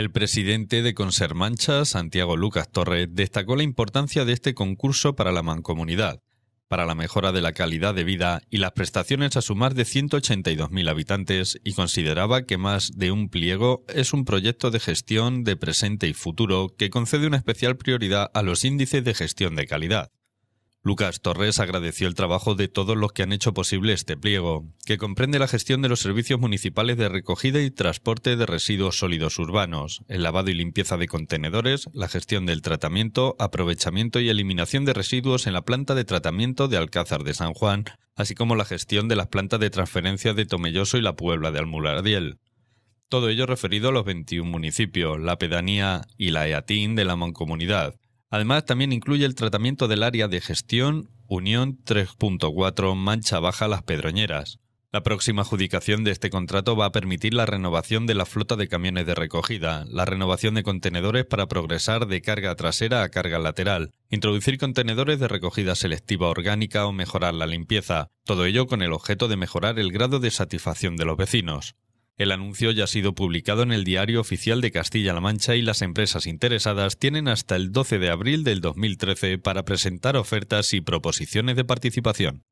El presidente de Mancha, Santiago Lucas Torres, destacó la importancia de este concurso para la mancomunidad, para la mejora de la calidad de vida y las prestaciones a su más de 182.000 habitantes y consideraba que más de un pliego es un proyecto de gestión de presente y futuro que concede una especial prioridad a los índices de gestión de calidad. Lucas Torres agradeció el trabajo de todos los que han hecho posible este pliego, que comprende la gestión de los servicios municipales de recogida y transporte de residuos sólidos urbanos, el lavado y limpieza de contenedores, la gestión del tratamiento, aprovechamiento y eliminación de residuos en la planta de tratamiento de Alcázar de San Juan, así como la gestión de las plantas de transferencia de Tomelloso y la Puebla de Almulardiel. Todo ello referido a los 21 municipios, la pedanía y la EATIN de la mancomunidad, Además, también incluye el tratamiento del área de gestión Unión 3.4 Mancha Baja Las Pedroñeras. La próxima adjudicación de este contrato va a permitir la renovación de la flota de camiones de recogida, la renovación de contenedores para progresar de carga trasera a carga lateral, introducir contenedores de recogida selectiva orgánica o mejorar la limpieza, todo ello con el objeto de mejorar el grado de satisfacción de los vecinos. El anuncio ya ha sido publicado en el Diario Oficial de Castilla-La Mancha y las empresas interesadas tienen hasta el 12 de abril del 2013 para presentar ofertas y proposiciones de participación.